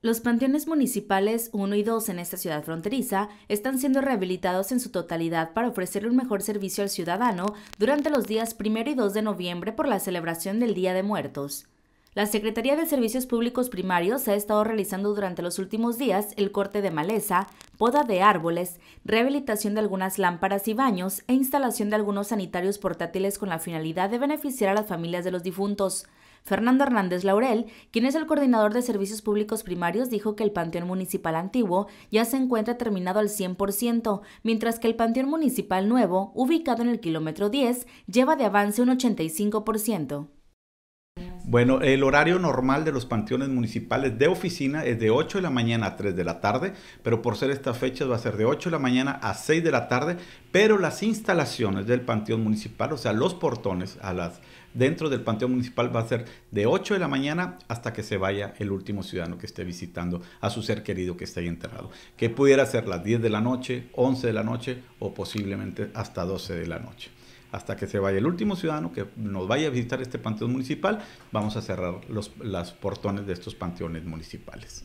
Los panteones municipales 1 y 2 en esta ciudad fronteriza están siendo rehabilitados en su totalidad para ofrecer un mejor servicio al ciudadano durante los días 1 y 2 de noviembre por la celebración del Día de Muertos. La Secretaría de Servicios Públicos Primarios ha estado realizando durante los últimos días el corte de maleza, poda de árboles, rehabilitación de algunas lámparas y baños e instalación de algunos sanitarios portátiles con la finalidad de beneficiar a las familias de los difuntos. Fernando Hernández Laurel, quien es el coordinador de servicios públicos primarios, dijo que el Panteón Municipal Antiguo ya se encuentra terminado al 100%, mientras que el Panteón Municipal Nuevo, ubicado en el kilómetro 10, lleva de avance un 85%. Bueno, el horario normal de los panteones municipales de oficina es de 8 de la mañana a 3 de la tarde, pero por ser estas fechas va a ser de 8 de la mañana a 6 de la tarde, pero las instalaciones del panteón municipal, o sea, los portones a las dentro del Panteón Municipal va a ser de 8 de la mañana hasta que se vaya el último ciudadano que esté visitando a su ser querido que esté ahí enterrado. Que pudiera ser las 10 de la noche, 11 de la noche o posiblemente hasta 12 de la noche hasta que se vaya el último ciudadano que nos vaya a visitar este panteón municipal, vamos a cerrar los las portones de estos panteones municipales.